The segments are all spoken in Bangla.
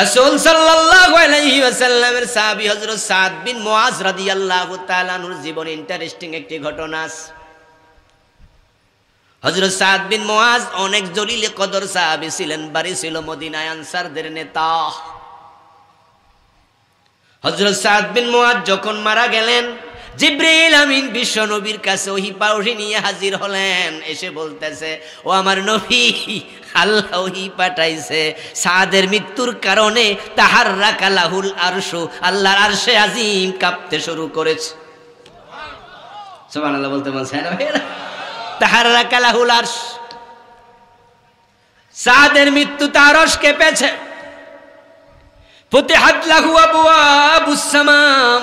রাসূল সাল্লাল্লাহু আলাইহি ওয়াসাল্লামের সাহাবী হযরত সাদ বিন মুয়াজ রাদিয়াল্লাহু তাআলা নূর জীবন ইন্টারেস্টিং একটি ঘটনা হজরত হযরত সাদ বিন মুয়াজ অনেক জলিলে কদর সাহাবী ছিলেন বাড়ি ছিল মদিনায় আনসারদের নেতা হযরত সাদ বিন মুয়াজ যখন মারা গেলেন জিব্রাইল আমিন বিশ্ব নবীর কাছে ওহি পাউরি নিয়ে হাজির হলেন এসে বলতেছে ও আমার নবী আল্লাহ ওহি পাঠাইছে সাদের মৃত্যুর কারণে তাহার রাকালাহুল আরশু আল্লাহর আরশে আজিম কাঁপতে শুরু করেছে সুবহানাল্লাহ বলতে বলছে হ্যাঁ তাহার রাকালাহুল আরশ সাদের মৃত্যু তার রস কেঁপেছে লাহু আবু আবু সামাম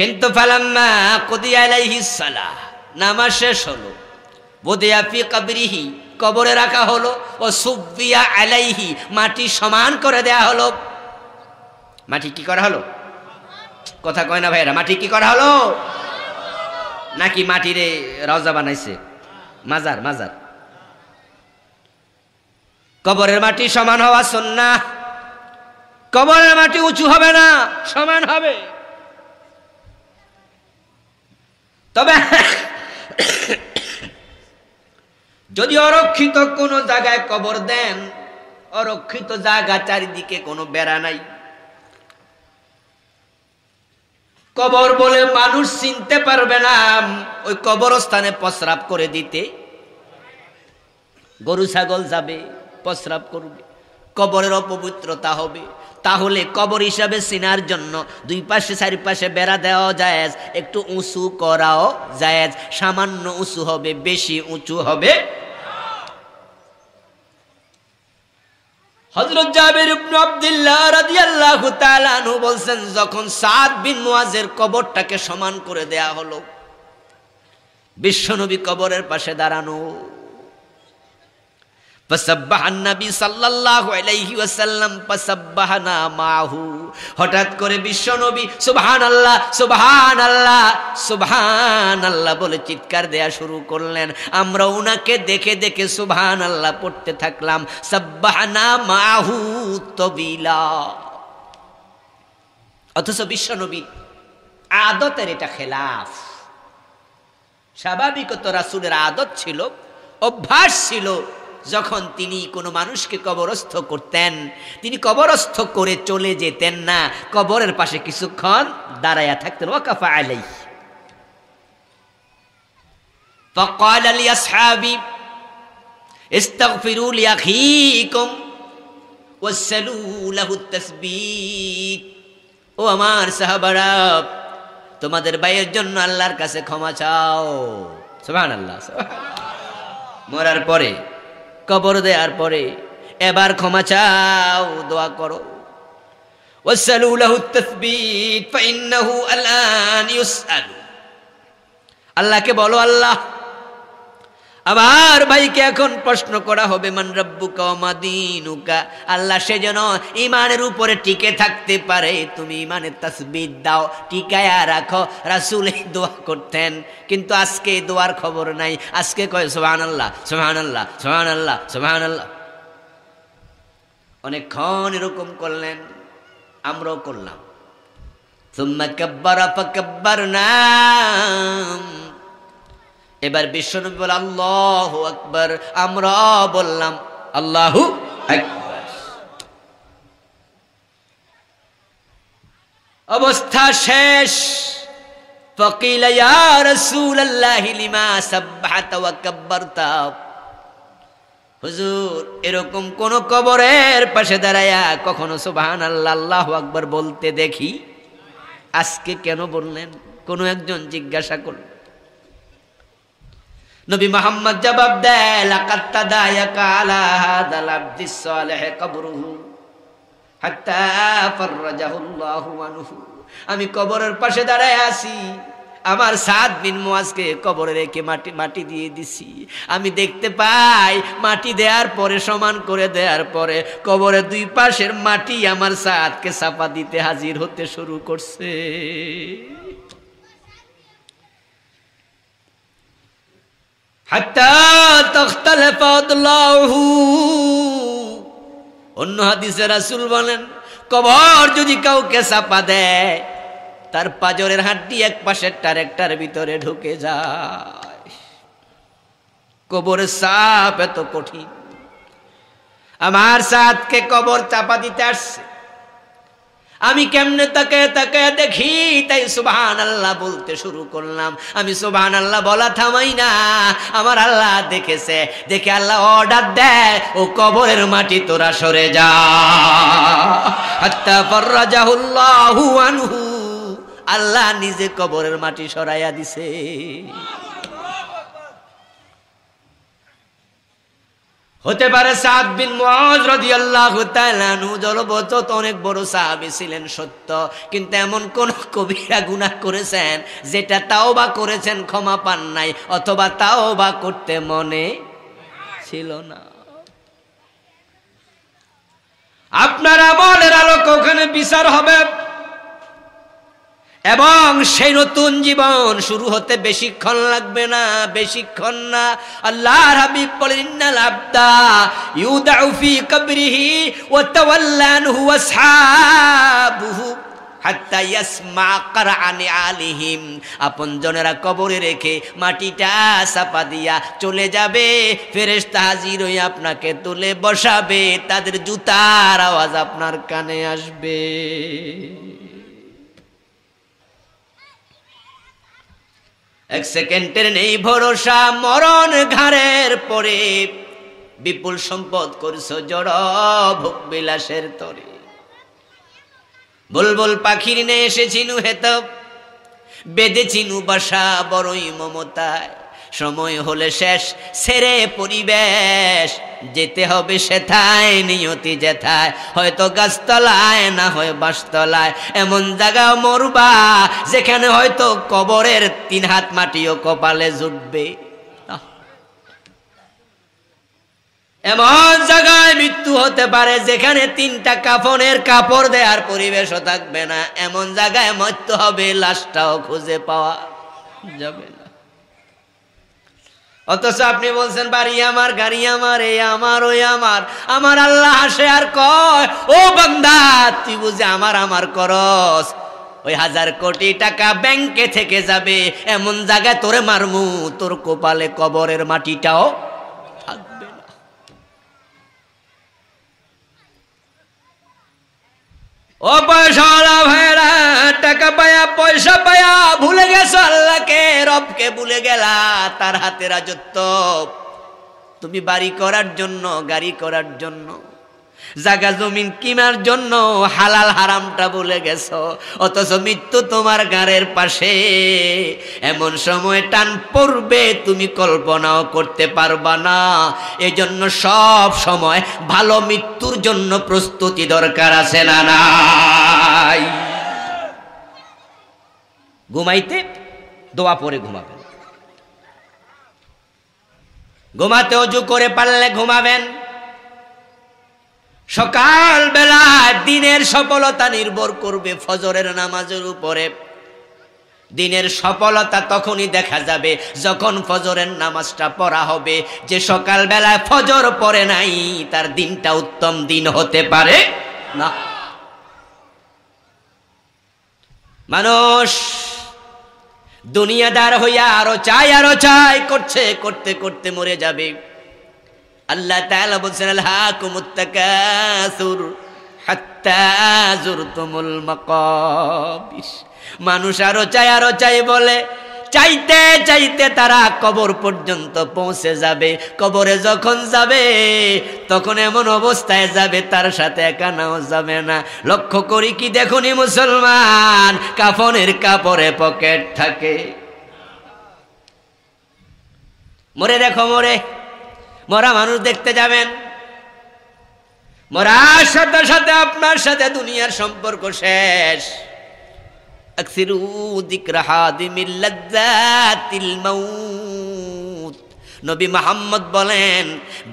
কিন্তু ফালাম্মা কদিয়া সালা নামাজ শেষ হলো বদিয়া ফি কবরিহি কবরে রাখা হলো ও সুবিয়া আলাইহি মাটি সমান করে দেয়া হলো মাটি কি করা হলো কথা কয় না ভাইরা মাটি কি করা হলো নাকি মাটিরে রজা বানাইছে মাজার মাজার কবরের মাটি সমান হওয়া সন্না কবরের মাটি উঁচু হবে না সমান হবে তবে যদি অরক্ষিত কোন জায়গায় কবর দেন অরক্ষিত জায়গা চারিদিকে কোনো বেড়া নাই কবর বলে মানুষ চিনতে পারবে না ওই কবরস্থানে প্রস্রাব করে দিতে গরু ছাগল যাবে প্রস্রাব করবে কবরের অপবিত্রতা হবে তাহলে কবর হিসাবে চিনার জন্য দুই পাশে চারিপাশে বেড়া দেওয়া জায়েজ একটু উঁচু করাও জায়েজ সামান্য উঁচু হবে বেশি উঁচু হবে হযরত জাবির ইবনে আব্দুল্লাহ রাদিয়াল্লাহু তাআলা বলছেন যখন সাদ বিন মুয়াজের কবরটাকে সমান করে দেয়া হলো বিশ্বনবী কবরের পাশে দাঁড়ানো হঠাৎ করে বিশ্বনবী সুবহান আল্লাহ সুবহান আল্লাহ সুবহান আল্লাহ বলে চিৎকার দেয়া শুরু করলেন আমরা ওনাকে দেখে দেখে সুবহান আল্লাহ পড়তে থাকলাম সব্বাহানা মাহু তবিলা অথচ বিশ্বনবী আদতের এটা খেলাফ স্বাভাবিকত রাসুলের আদত ছিল অভ্যাস ছিল যখন তিনি কোনো মানুষকে কবরস্থ করতেন তিনি কবরস্থ করে চলে যেতেন না কবরের পাশে কিছুক্ষণ দাঁড়াইয়া থাকতেন ওয়াকাফা আলাই فقال لي اصحابي استغفروا لأخيكم وسلوا له التثبيت ও আমার সাহাবারা তোমাদের ভাইয়ের জন্য আল্লাহর কাছে ক্ষমা চাও সুবহানাল্লাহ মরার পরে কবর দেওয়ার পরে এবার ক্ষমা চাও দোয়া করো আল্লাহকে বলো আল্লাহ আবার ভাইকে এখন প্রশ্ন করা হবে মান রব্বুকা মাদিনুকা আল্লাহ সে যেন ইমানের উপরে টিকে থাকতে পারে তুমি ইমানের তসবির দাও টিকায়া রাখো রাসুল দোয়া করতেন কিন্তু আজকে দোয়ার খবর নাই আজকে কয় সোহান আল্লাহ সোহান আল্লাহ সোহান আল্লাহ সোহান আল্লাহ অনেকক্ষণ এরকম করলেন আমরাও করলাম ثم كبر না এবার বিশ্বনবী বলে আল্লাহ আকবর আমরা বললাম আল্লাহ অবস্থা শেষ فقيل يا رسول الله لما হুজুর এরকম কোন কবরের পাশে দাঁড়ায়া কখনো সুবাহান আল্লাহ আল্লাহ আকবর বলতে দেখি আজকে কেন বললেন কোনো একজন জিজ্ঞাসা করল নবী মোহাম্মদ জবাব দেয় লাকাত্তা আলা হাদাল আব্দিস সালেহ কবরুহু হাত্তা ফাররাজাহুল্লাহু আনহু আমি কবরের পাশে দাঁড়ায় আছি আমার সাত বিন মোয়াজকে কবরে রেখে মাটি মাটি দিয়ে দিছি আমি দেখতে পাই মাটি দেওয়ার পরে সমান করে দেওয়ার পরে কবরের দুই পাশের মাটি আমার সাতকে সাপা দিতে হাজির হতে শুরু করছে অন্য হাদিসে রাসুল বলেন কবর যদি কাউকে চাপা দেয় তার পাজরের হাড্ডি এক পাশের টারেক্টার ভিতরে ঢুকে যায় কবরের সাপ এত কঠিন আমার সাথকে কবর চাপা দিতে আসছে আমি কেমনে তাকে তাকে দেখি তাই সুবাহান আল্লাহ বলতে শুরু করলাম আমি সুবাহান আল্লাহ বলা থামাই না আমার আল্লাহ দেখেছে দেখে আল্লাহ অর্ডার দেয় ও কবরের মাটি তোরা সরে যা আনহু আল্লাহ নিজে কবরের মাটি সরাইয়া দিছে হতে পারে সাদ বিন মুআজ রাদিয়াল্লাহু তাআলা নু জলবচত অনেক বড় সাহাবী ছিলেন সত্য কিন্তু এমন কোন কবিরা গুনাহ করেছেন যেটা তাওবা করেছেন ক্ষমা পান নাই অথবা তাওবা করতে মনে ছিল না আপনার আমলের আলোক ওখানে বিচার হবে এবং সেই নতুন জীবন শুরু হতে বেশিক্ষণ লাগবে না বেশিক্ষণ না আল্লাহ হাবিব বলেন ইন্নাল আবদা ইউদাউ ফি কবরিহি ওয়া তাওয়াল্লানহু ওয়া সাহাবুহু জনেরা কবরে রেখে মাটিটা চাপা দিয়া চলে যাবে ফেরেস হাজির হয়ে আপনাকে তুলে বসাবে তাদের জুতার আওয়াজ আপনার কানে আসবে এক সেকেন্ডের নেই ভরসা মরণ ঘাড়ের পরে বিপুল সম্পদ করছো জড় ভোগ বিলাসের তরে বুলবুল পাখির নে এসেছিনু হেতব বেঁধেছিনু বাসা বড়ই মমতায় সময় হলে শেষ সেরে পরিবেশ যেতে হবে সেথায় নিয়তি যেথায় হয়তো গাছতলায় না হয় বাসতলায় এমন জায়গা মরবা যেখানে হয়তো কবরের তিন হাত মাটিও কপালে জুটবে এমন জায়গায় মৃত্যু হতে পারে যেখানে তিনটা কাফনের কাপড় দেওয়ার পরিবেশও থাকবে না এমন জায়গায় মৃত্যু হবে লাশটাও খুঁজে পাওয়া যাবে না অথচ আপনি বলছেন বাড়ি আমার গাড়ি আমার এ আমার ওই আমার আমার আল্লাহ হাসে আর কয় ও বন্দা তুই বুঝে আমার আমার করস ওই হাজার কোটি টাকা ব্যাংকে থেকে যাবে এমন জায়গায় তোরে মারমু তোর কপালে কবরের মাটিটাও ও পয়সাওয়ালা ভাইরা টাকা পায়া পয়সা পায়া ভুলে গেছ আল্লাহকে রবকে ভুলে গেলা তার হাতে রাজত্ব তুমি বাড়ি করার জন্য গাড়ি করার জন্য জাগা জমিন কিনার জন্য হালাল হারামটা বলে গেছো অথচ মৃত্যু তোমার গাড়ের পাশে এমন সময় টান পড়বে তুমি কল্পনাও করতে পারবা না এজন্য সব সময় ভালো মৃত্যুর জন্য প্রস্তুতি দরকার আছে না নাই ঘুমাইতে দোয়া পরে ঘুমাবেন ঘুমাতে অজু করে পারলে ঘুমাবেন সকাল বেলা দিনের সফলতা নির্ভর করবে ফজরের নামাজের উপরে দিনের সফলতা তখনই দেখা যাবে যখন ফজরের নামাজটা পড়া হবে যে সকালবেলায় ফজর পড়ে নাই তার দিনটা উত্তম দিন হতে পারে না মানুষ দুনিয়াদার হইয়া আরো চাই আরো চাই করছে করতে করতে মরে যাবে আল্লাহ তালা বলছেন মানুষ আরো চাই আরো চাই বলে চাইতে চাইতে তারা কবর পর্যন্ত পৌঁছে যাবে কবরে যখন যাবে তখন এমন অবস্থায় যাবে তার সাথে একা নাও যাবে না লক্ষ্য করি কি দেখুনি মুসলমান কাফনের কাপড়ে পকেট থাকে মরে দেখো মরে মরা মানুষ দেখতে যাবেন মরার সাথে সাথে আপনার সাথে দুনিয়ার সম্পর্ক শেষ নবী মাহমদ বলেন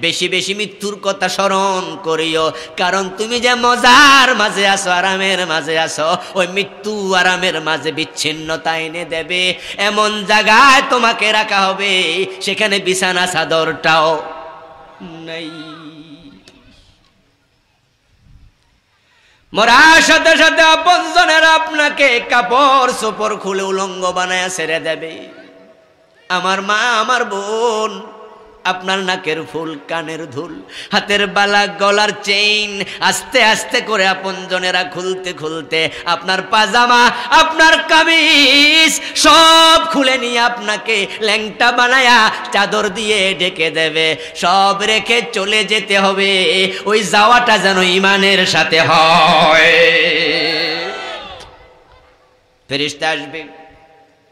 বেশি বেশি মৃত্যুর কথা স্মরণ করিও কারণ তুমি যে মজার মাঝে আসো আরামের মাঝে আসো ওই মৃত্যু আরামের মাঝে বিচ্ছিন্নতা এনে দেবে এমন জায়গায় তোমাকে রাখা হবে সেখানে বিছানা চাদরটাও নাই মরা সাথে সাথে আপনজনের আপনাকে কাপড় সোপর খুলে উলঙ্গ বানায় সেরে দেবে আমার মা আমার বোন আপনার নাকের ফুল কানের ধুল হাতের বালা গলার চেইন আস্তে আস্তে করে আপন জনেরা খুলতে খুলতে আপনার পাজামা আপনার কামিজ সব খুলে নিয়ে আপনাকে ল্যাংটা বানায়া চাদর দিয়ে ডেকে দেবে সব রেখে চলে যেতে হবে ওই যাওয়াটা যেন ইমানের সাথে হয় ফেরিস্তা আসবে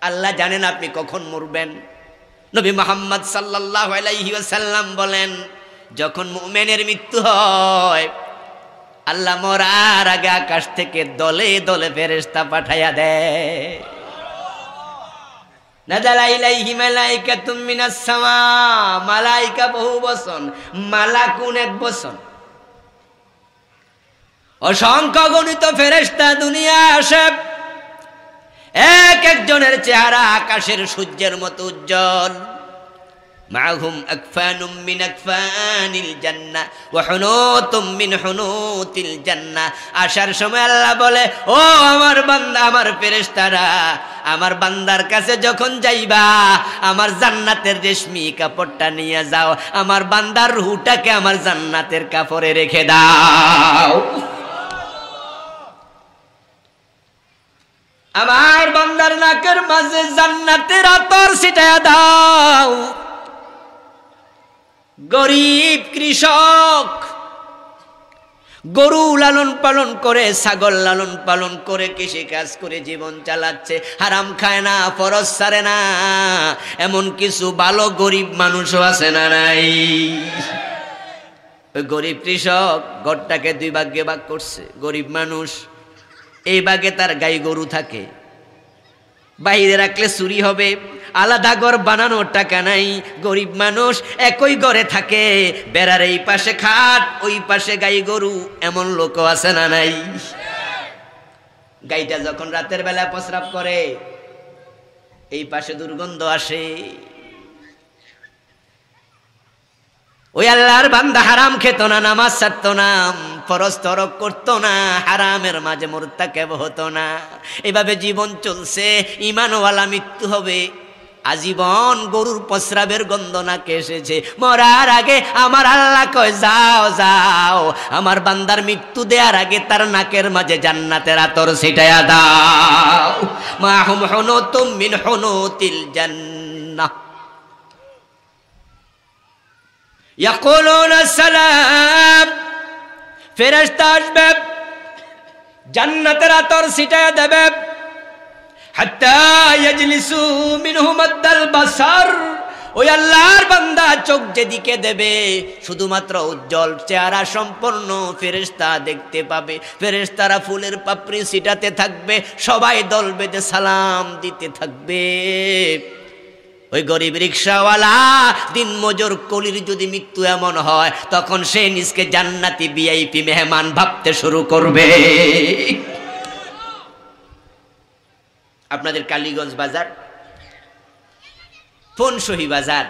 আল্লাহ জানেন আপনি কখন মরবেন নবী মোহাম্মদ সাল্লাহ আলাইসাল্লাম বলেন যখন মুমেনের মৃত্যু হয় আল্লাহ মরার আগে আকাশ থেকে দলে দলে ফেরেস্তা পাঠাইয়া দেয় অসংখ্য গণিত ফেরেস্তা দুনিয়া আসে এক একজনের চেহারা আকাশের সূর্যের মতো উজ্জ্বল মাহুম আকফানুম মিন আকফানিল জান্নাহ ওয়া হুনুতুম মিন হুনুতিল জান্না আসার সময় আল্লাহ বলে ও আমার বান্দা আমার ফেরেশতারা আমার বান্দার কাছে যখন যাইবা আমার জান্নাতের রেশমি কাপড়টা নিয়ে যাও আমার বান্দার রুটাকে আমার জান্নাতের কাপড়ে রেখে দাও আমার বান্দার নাকের মাঝে জান্নাতের আতর ছিটায়া দাও গরিব কৃষক গরু লালন পালন করে ছাগল লালন পালন করে কৃষি কাজ করে জীবন চালাচ্ছে হারাম খায় না ফরজ সারে না এমন কিছু ভালো গরিব মানুষও আছে না নাই গরিব কৃষক ঘরটাকে দুই ভাগ্যে ভাগ করছে গরিব মানুষ এই বাগে তার গাই গরু থাকে বাইরে রাখলে চুরি হবে আলাদা ঘর বানানোর টাকা নাই গরিব মানুষ একই ঘরে থাকে বেড়ার এই পাশে খাট ওই পাশে গাই গরু এমন লোকও আছে না নাই গাইটা যখন রাতের বেলা প্রস্রাব করে এই পাশে দুর্গন্ধ আসে ওই আল্লাহর বান্দা হারাম খেত না নামাজ ছাড়তো না পরস্তরক করতো না হারামের মাঝে কেব হতো না এভাবে জীবন চলছে ইমানওয়ালা মৃত্যু হবে আজীবন গরুর প্রস্রাবের গন্ধ নাকে এসেছে মরার আগে আমার আল্লাহ কয় যাও যাও আমার বান্দার মৃত্যু দেওয়ার আগে তার নাকের মাঝে জান্নাতের আতর সেটা দাও মা হুম হনো তুমিন হনো তিল জান্না সালাম ফেরেস্তা আসবে জান্নাতের আতর সিটা দেবে ওই আল্লাহর বান্দা চোখ যেদিকে দেবে শুধুমাত্র উজ্জ্বল চেহারা সম্পন্ন ফেরেস্তা দেখতে পাবে ফেরেস্তারা ফুলের পাপড়ি ছিটাতে থাকবে সবাই দল বেঁধে সালাম দিতে থাকবে ওই গরিব রিক্সাওয়ালা দিন মজুর কলির যদি মৃত্যু এমন হয় তখন সে নিজকে জান্নাতি বিআইপি মেহমান ভাবতে শুরু করবে আপনাদের কালীগঞ্জ বাজার ফোনসহি বাজার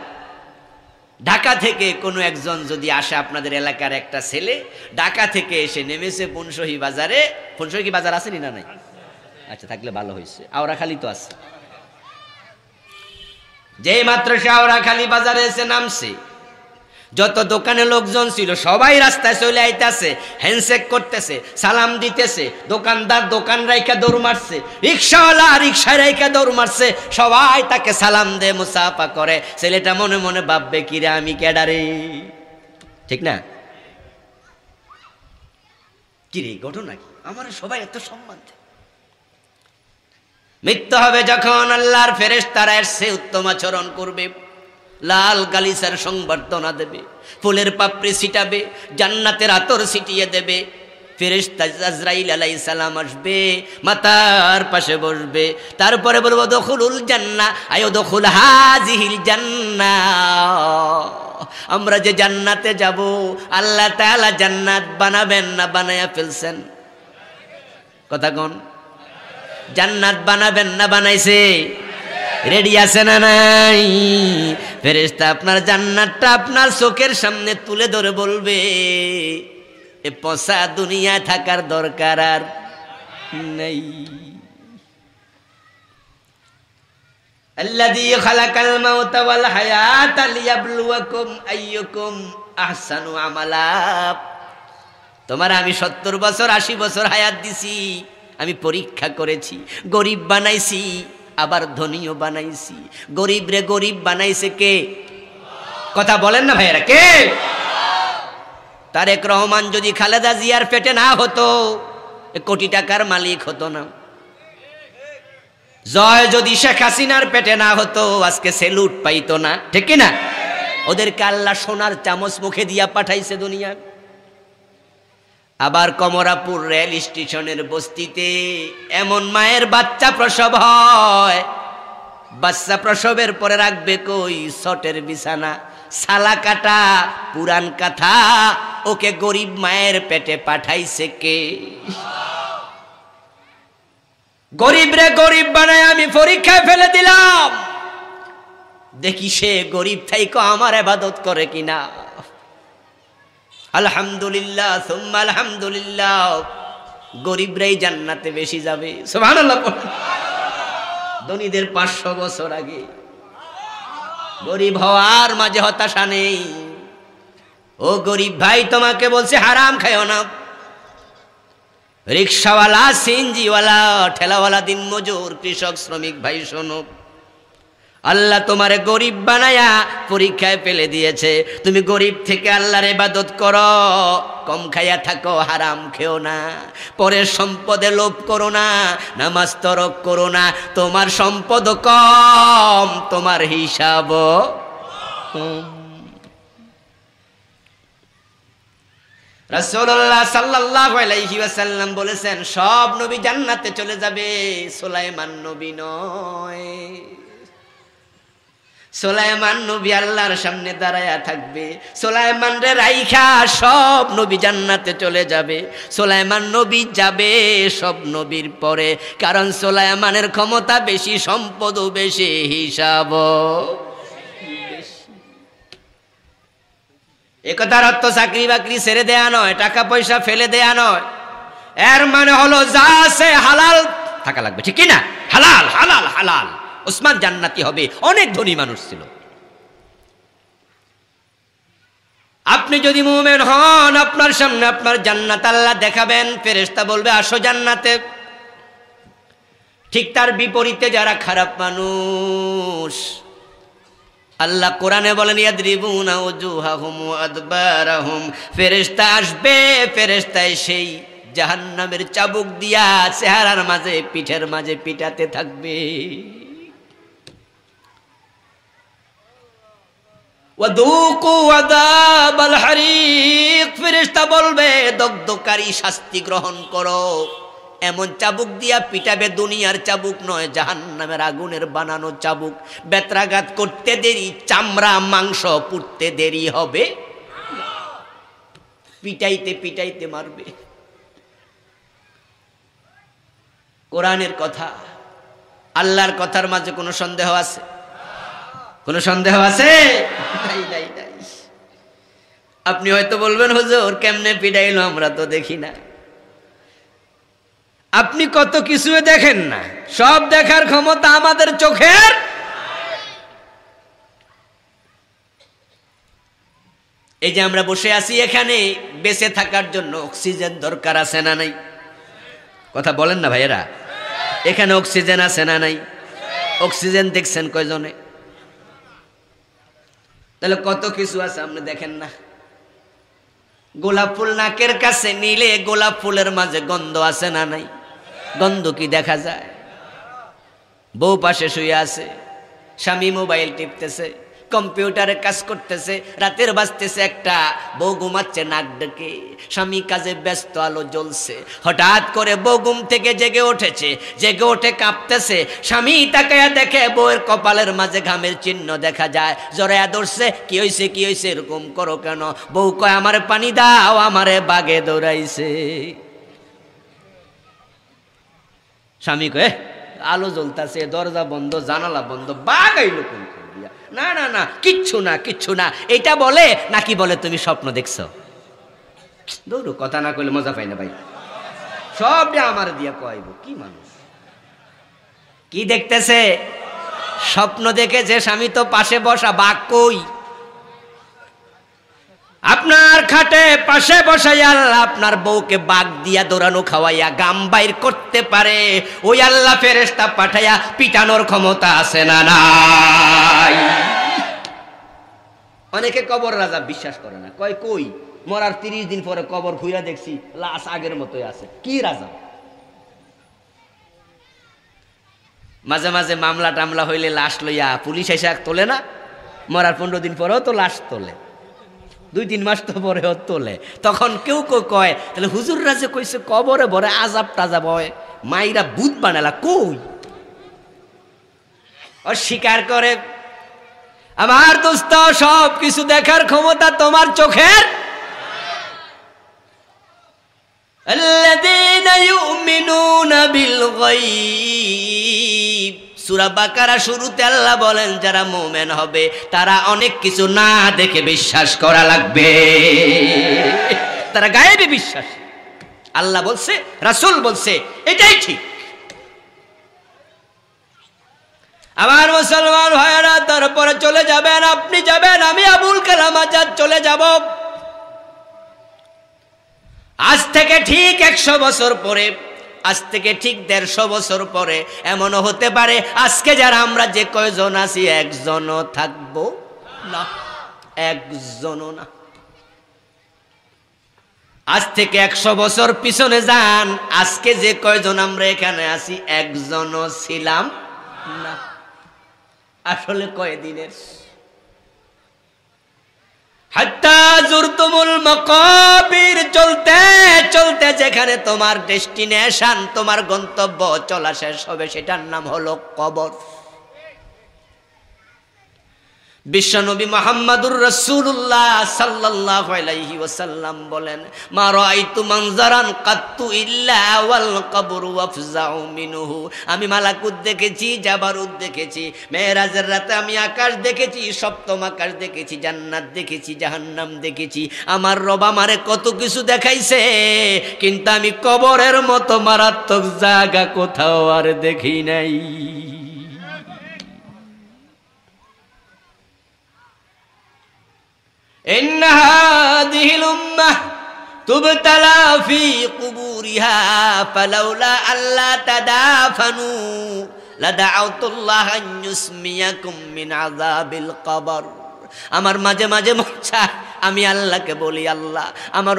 ঢাকা থেকে কোনো একজন যদি আসে আপনাদের এলাকার একটা ছেলে ঢাকা থেকে এসে নেমেছে ফোনসহি বাজারে ফোনসহি বাজার আসেনি না নাই আচ্ছা থাকলে ভালো হয়েছে আওরা খালি তো আছে যেই মাত্র খালি বাজারে এসে নামছে যত দোকানে লোকজন ছিল সবাই রাস্তায় চলে আইতেছে হ্যান্ডশেক করতেছে সালাম দিতেছে দোকানদার দোকান রাইখা দৌড় মারছে রিক্সাওয়ালা রিক্সায় রাইখা দৌড় মারছে সবাই তাকে সালাম দে মুসাফা করে ছেলেটা মনে মনে ভাববে কিরে আমি ক্যাডারে ঠিক না কিরে ঘটনা কি আমার সবাই এত সম্মান দেয় মৃত্যু হবে যখন আল্লাহর ফেরেস তারা এসে উত্তম আচরণ করবে লাল গালিসার সংবর্ধনা দেবে ফুলের পাপড়ি ছিটাবে জান্নাতের আতর ছিটিয়ে দেবে ফেরেস্তা আলাই সালাম আসবে মাতার পাশে বসবে তারপরে বলবো উল জান্না আয়ো দখুল হাজিহিল জান্না আমরা যে জান্নাতে যাব আল্লাহ তালা জান্নাত বানাবেন না বানায়া ফেলছেন কথা কন জান্নাত বানাবেন না বানাইছে রেডি আছে না নাই ফেরেস্তা আপনার জান্নাতটা আপনার চোখের সামনে তুলে ধরে বলবে এ পচা দুনিয়া থাকার দরকার আর নেই الذي خلق الموت والحياة ليبلوكم أيكم أحسن عملا তোমার আমি সত্তর বছর আশি বছর হায়াত দিছি আমি পরীক্ষা করেছি গরিব বানাইছি আবার ধনীও বানাইছি গরিব রে গরিব বানাইছে কে কথা বলেন না ভাইয়ারা কে তারেক রহমান যদি খালেদা জিয়ার পেটে না হতো কোটি টাকার মালিক হতো না জয় যদি শেখ হাসিনার পেটে না হতো আজকে সে লুট পাইতো না ঠিক না ওদেরকে আল্লাহ সোনার চামচ মুখে দিয়া পাঠাইছে দুনিয়া আবার কমরাপুর রেল স্টেশনের বস্তিতে এমন মায়ের বাচ্চা প্রসব হয় বাচ্চা প্রসবের পরে রাখবে কই শটের বিছানা সালা কাটা পুরান কাথা ওকে গরিব মায়ের পেটে পাঠাইছে কে গরিব রে গরিব বানায় আমি পরীক্ষায় ফেলে দিলাম দেখি সে গরিব থাইকো আমার আবাদত করে কিনা আলহামদুলিল্লাহ আলহামদুলিল্লাহ গরিবরাই জান্নাতে বেশি যাবে ধনীদের পাঁচশো বছর আগে গরিব হওয়ার মাঝে হতাশা নেই ও গরিব ভাই তোমাকে বলছে হারাম খায়ও না রিক্সাওয়ালা সিনজিওয়ালা ঠেলাওয়ালা দিন মজুর কৃষক শ্রমিক ভাই শোনক আল্লাহ তোমার গরিব বানায়া পরীক্ষায় ফেলে দিয়েছে তুমি গরিব থেকে আল্লাহর ইবাদত করো কম খাইয়া থাকো হারাম খেও না পরের সম্পদে লোভ করো না নামাজ তরক করো না তোমার সম্পদ কম তোমার হিসাব রাসূলুল্লাহ সাল্লাল্লাহু আলাইহি ওয়াসাল্লাম বলেছেন সব নবী জান্নাতে চলে যাবে সুলাইমান নবী নয় সোলাইমান নবী আল্লাহর সামনে দাঁড়ায়া থাকবে সোলাইমান রে রাইখা সব নবী জান্নাতে চলে যাবে সোলাইমান নবী যাবে সব নবীর পরে কারণ সোলাইমানের ক্ষমতা বেশি সম্পদও বেশি হিসাব একথার অর্থ চাকরি বাকরি ছেড়ে দেয়া নয় টাকা পয়সা ফেলে দেয়া নয় এর মানে হলো যা আছে হালাল থাকা লাগবে ঠিক না হালাল হালাল হালাল ওসমান জান্নাতি হবে অনেক ধনী মানুষ ছিল আপনি যদি মোমেন হন আপনার সামনে আপনার জান্নাত আল্লাহ দেখাবেন ফেরেস্তা বলবে আসো জান্নাতে ঠিক তার বিপরীতে যারা খারাপ মানুষ আল্লাহ কোরআনে বলেন ফেরেস্তা ফেরেশতা আসবে ফেরেশতায় সেই জাহান্নামের চাবুক দিয়া চেহারার মাঝে পিঠের মাঝে পিটাতে থাকবে বলবে দগ্ধকারী শাস্তি গ্রহণ করো এমন চাবুক দিয়া পিটাবে দুনিয়ার চাবুক নয় জাহান নামের আগুনের বানানো চাবুক বেতরাঘাত করতে দেরি চামড়া মাংস পুড়তে দেরি হবে পিটাইতে পিটাইতে মারবে কোরআনের কথা আল্লাহর কথার মাঝে কোনো সন্দেহ আছে কোনো সন্দেহ আছে আপনি হয়তো বলবেন হুজুর কেমনে পিডাইল আমরা তো দেখি না আপনি কত কিছু দেখেন না সব দেখার ক্ষমতা আমাদের চোখের এই যে আমরা বসে আছি এখানে বেঁচে থাকার জন্য অক্সিজেন দরকার আছে না নাই কথা বলেন না ভাইয়েরা এখানে অক্সিজেন আছে না নাই অক্সিজেন দেখছেন কয়জনে তাহলে কত কিছু আছে আপনি দেখেন না গোলাপ ফুল নাকের কাছে নিলে গোলাপ ফুলের মাঝে গন্ধ আছে না নাই গন্ধ কি দেখা যায় বউ পাশে শুয়ে আছে স্বামী মোবাইল টিপতেছে কম্পিউটারে কাজ করতেছে রাতের বাজতেছে একটা বউ ঘুমাচ্ছে নাক ডেকে স্বামী কাজে ব্যস্ত আলো জ্বলছে হঠাৎ করে বউ ঘুম থেকে জেগে উঠেছে জেগে উঠে কাঁপতেছে স্বামী তাকায়া দেখে বউয়ের কপালের মাঝে ঘামের চিহ্ন দেখা যায় জরায়া ধরছে কি হয়েছে কি হয়েছে এরকম করো কেন বউ কয় আমার পানি দাও আমারে বাগে দৌড়াইছে স্বামী কয়ে আলো জ্বলতেছে দরজা বন্ধ জানালা বন্ধ বাগাইলো কিন্তু না না না কিচ্ছু না কিচ্ছু না এটা বলে নাকি বলে তুমি স্বপ্ন দেখছো দৌড়ো কথা না কইলে মজা পাই না ভাই সবটা আমার দিয়া কয়ব কি মানুষ কি দেখতেছে স্বপ্ন দেখেছে স্বামী তো পাশে বসা বাক কই আপনার খাটে পাশে বসাই আল্লাহ আপনার বউকে বাগ দিয়া দৌড়ানো খাওয়াইয়া গাম বাইর করতে পারে ওই আল্লাহ ফেরেস্তা পাঠাইয়া পিটানোর ক্ষমতা আছে না না অনেকে কবর রাজা বিশ্বাস করে না কয় কই মরার তিরিশ দিন পরে কবর ঘুরে দেখছি লাশ আগের মতোই আছে কি রাজা মাঝে মাঝে মামলা টামলা হইলে লাশ লইয়া পুলিশ এসে তোলে না মরার পনেরো দিন পরেও তো লাশ তোলে দুই তিন মাস তো পরেও তোলে তখন কেউ কেউ কয় তাহলে হুজুর যে কইছে কবরে বরে আজাব টাজাব বয় মাইরা বুধ বানালা কই ও স্বীকার করে আমার দোস্ত সব কিছু দেখার ক্ষমতা তোমার চোখের সুরা বাকারা শুরুতে আল্লাহ বলেন যারা মোমেন হবে তারা অনেক কিছু না দেখে বিশ্বাস করা লাগবে তারা গায়েবে বিশ্বাস আল্লাহ বলছে রাসুল বলছে এটাই ঠিক আমার মুসলমান ভাইয়েরা তারপরে চলে যাবেন আপনি যাবেন আমি আবুল কালাম আজাদ চলে যাব আজ থেকে ঠিক একশো বছর পরে আজ থেকে ঠিক দেড়শো বছর পরে এমনও হতে পারে আজকে যারা আমরা যে কয়জন আছি একজনও থাকবো না একজনও না আজ থেকে একশো বছর পিছনে যান আজকে যে কয়জন আমরা এখানে আছি একজনও ছিলাম না আসলে কয়দিনের চলতে চলতে যেখানে তোমার ডেস্টিনেশন তোমার গন্তব্য চলা শেষ হবে সেটার নাম হলো কবর বিশ্বনবী মোহাম্মদুর রসুল্লাহ সাল্লাহ ওয়াসাল্লাম বলেন মা রাআইতু মানজারান কাত্তু ইল্লা ওয়াল কবরু আফজাউ মিনুহু আমি মালাকুত দেখেছি জাবারুদ দেখেছি মেয়েরাজের রাতে আমি আকাশ দেখেছি সপ্তম আকাশ দেখেছি জান্নাত দেখেছি জাহান্নাম দেখেছি আমার রব আমারে কত কিছু দেখাইছে কিন্তু আমি কবরের মতো মারাত্মক জায়গা কোথাও আর দেখি নাই إن هذه الأمة تبتلى في قبورها فلولا ألا تدافنوا لدعوت الله أن يسميكم من عذاب القبر আমার মাঝে মাঝে মন আমি আল্লাহকে বলি আল্লাহ আমার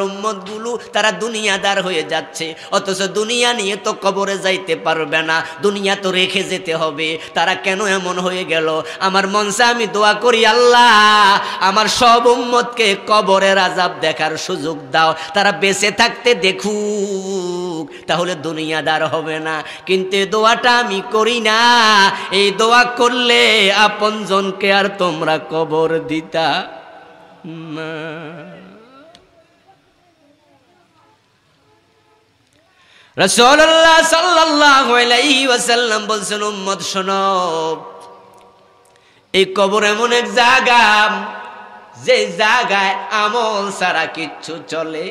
গুলো তারা দুনিয়াদার হয়ে যাচ্ছে অথচ দুনিয়া নিয়ে তো কবরে যাইতে পারবে না দুনিয়া তো রেখে যেতে হবে তারা কেন এমন হয়ে গেল আমার মনসে আমি দোয়া করি আল্লাহ আমার সব উম্মতকে কবরের আজাব দেখার সুযোগ দাও তারা বেঁচে থাকতে দেখুক তাহলে দুনিয়াদার হবে না কিন্তু দোয়াটা আমি করি না এই দোয়া করলে আপনজনকে আর তোমরা কবর দিতা না সাল্লাহ ওয়াসাল্লাম বলছেন এই কবর এমন এক জায়গা যে জায়গায় আমল ছাড়া কিচ্ছু চলে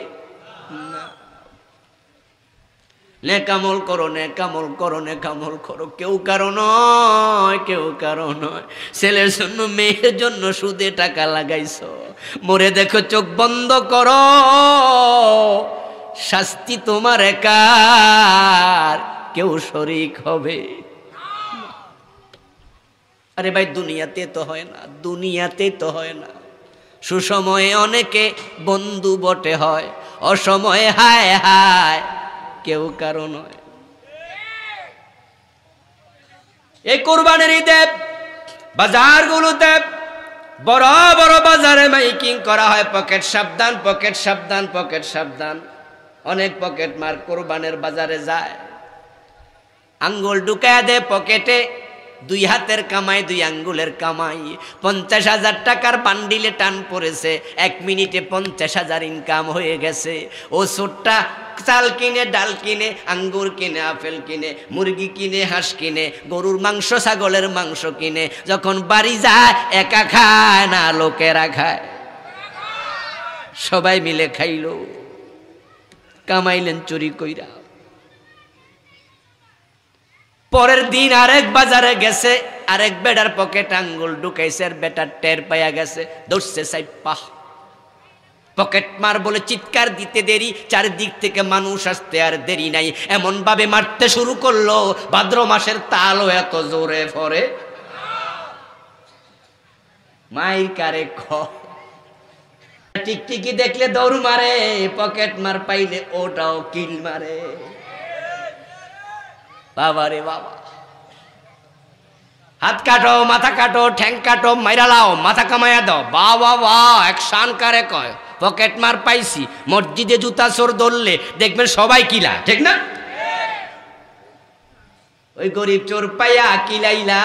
নেকামল করো নেকামল করো নেকামল করো কেউ কারো নয় কেউ কারো নয় ছেলের জন্য মেয়ের জন্য সুদে টাকা লাগাইছ মরে দেখো চোখ বন্ধ করো শাস্তি তোমার একার কেউ শরিক হবে আরে ভাই দুনিয়াতে তো হয় না দুনিয়াতে তো হয় না সুসময়ে অনেকে বন্ধু বটে হয় অসময়ে হায় হায় কেউ কারো নয় এই কোরবানের ঈদে বাজারগুলোতে বড় বড় বাজারে মাইকিং করা হয় পকেট সাবধান পকেট সাবধান পকেট সাবধান অনেক পকেট মার কোরবানের বাজারে যায় আঙ্গুল ঢুকায় দে পকেটে দুই হাতের কামাই দুই আঙ্গুলের কামাই পঞ্চাশ হাজার টাকার বান্ডিলে টান পড়েছে এক মিনিটে পঞ্চাশ হাজার ইনকাম হয়ে গেছে ও সোটটা চাল কিনে ডাল কিনে আঙ্গুর কিনে আপেল কিনে মুরগি কিনে হাঁস কিনে গরুর মাংস ছাগলের মাংস কিনে যখন বাড়ি যায় একা খায় না লোকেরা খায় সবাই মিলে খাইল কামাইলেন চুরি কইরা পরের দিন আরেক বাজারে গেছে আরেক বেটার পকেট আঙ্গুল ঢুকাইছে আর বেটার টের পাইয়া গেছে দৌড়ছে সাইপাহ পকেট মার বলে চিৎকার দিতে দেরি চারিদিক থেকে মানুষ আসতে আর দেরি নাই এমনভাবে মারতে শুরু করলো ভাদ্র মাসের তালও এত জোরে ফরে মাইর কারে খ টিকটিকি দেখলে দৌড় মারে পকেট মার পাইলে ওটাও কিল মারে বাবা রে বাবা হাত কাটো মাথা কাটো ঠ্যাং কাটো মাইরা লাও মাথা কামায়া দাও বা বা বা এক শান কারে কয় পকেট মার পাইছি মসজিদে জুতা চোর ধরলে দেখবেন সবাই কিলা ঠিক না ওই গরিব চোর পাইয়া কিলাইলা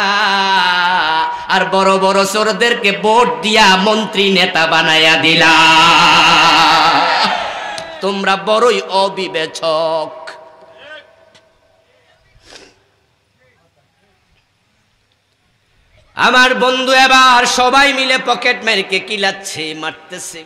আর বড় বড় চোরদেরকে ভোট দিয়া মন্ত্রী নেতা বানাইয়া দিলা তোমরা বড়ই অবিবেচক আমার বন্ধু এবার সবাই মিলে পকেট মেরকে কিলাচ্ছে মারতেছে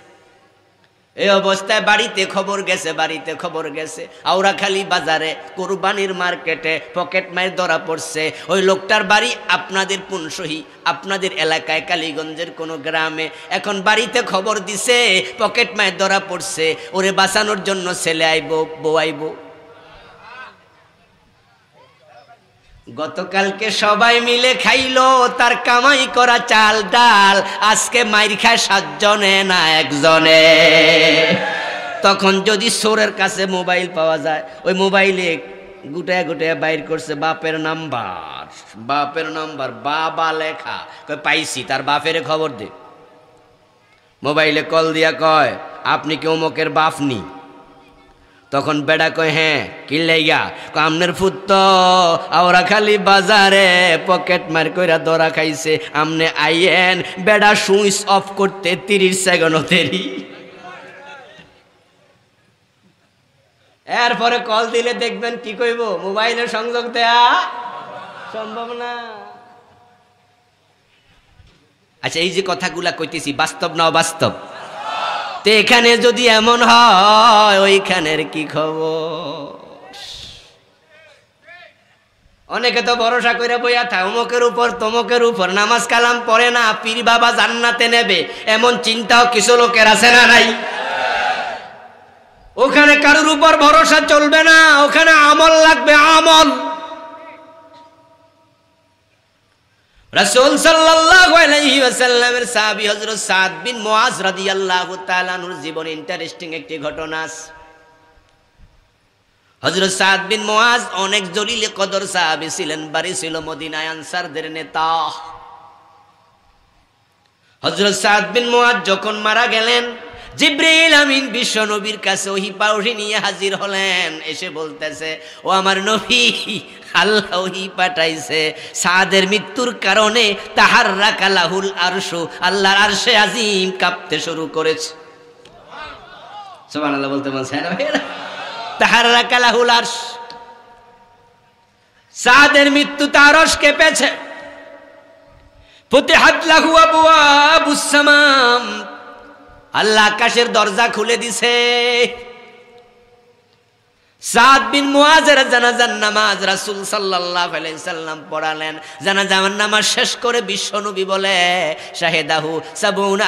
এই অবস্থায় বাড়িতে খবর গেছে বাড়িতে খবর গেছে আউরাখালি বাজারে কোরবানির মার্কেটে পকেট মায়ের ধরা পড়ছে ওই লোকটার বাড়ি আপনাদের পুনসহি আপনাদের এলাকায় কালীগঞ্জের কোনো গ্রামে এখন বাড়িতে খবর দিছে পকেট মায়ের ধরা পড়ছে ওরে বাঁচানোর জন্য ছেলে আইব বউ আইব গতকালকে সবাই মিলে খাইলো তার কামাই করা চাল ডাল আজকে মাইর খায় সাতজনে না একজনে তখন যদি সোরের কাছে মোবাইল পাওয়া যায় ওই মোবাইলে গুটায় গুটায় বাইর করছে বাপের নাম্বার বাপের নাম্বার বাবা লেখা কয় পাইছি তার বাপের খবর দে মোবাইলে কল দিয়া কয় আপনি কি অমুকের বাপ নি তখন বেড়া কয় হ্যাঁ কি লাইয়া আমনের ফুত আওরা খালি বাজারে পকেট মার কইরা দরা খাইছে আমনে আইয়েন বেড়া সুইচ অফ করতে তিরিশ সেকেন্ড দেরি এরপরে কল দিলে দেখবেন কি কইব মোবাইলে সংযোগ দেয়া সম্ভব না আচ্ছা এই যে কথাগুলা কইতেছি বাস্তব না অবাস্তব তো এখানে যদি এমন হয় ওইখানের কি খবর অনেকে তো ভরসা করে বইয়া থা অমুকের উপর তমুকের উপর নামাজ কালাম পড়ে না পীর বাবা জান্নাতে নেবে এমন চিন্তাও কিছু লোকের আছে না নাই ওখানে কারোর উপর ভরসা চলবে না ওখানে আমল লাগবে আমল রাসূল সাল্লাল্লাহু আলাইহি ওয়াসাল্লামের সাহাবী হযরত সাদ বিন মুয়াজ রাদিয়াল্লাহু তাআলা নূর জীবনে ইন্টারেস্টিং একটি ঘটনা আছে হজরত সাদ বিন মোয়াজ অনেক জলিল কদর সাহাবি ছিলেন বাড়ি ছিল মদিনায় আনসারদের নেতা হজরত সাদ বিন মোয়াজ যখন মারা গেলেন জিব্রাইল আমিন বিশ্ব নবীর কাছে ওহি পাউরি নিয়ে হাজির হলেন এসে বলতেছে ও আমার নবী আল্লাহ পাঠাইছে সাদের মৃত্যুর কারণে তাহার রাকালাহুল আরশু আল্লাহর আরশে আজিম কাঁপতে শুরু করেছে সোমান বলতে বলছে হ্যাঁ তাহার রাকালাহুল আরশ সাদের মৃত্যু তার রস কেঁপেছে লাহু আবু আল্লাহ আকাশের দরজা খুলে দিছে সাল্লাম পড়ালেন নামাজ শেষ করে বলে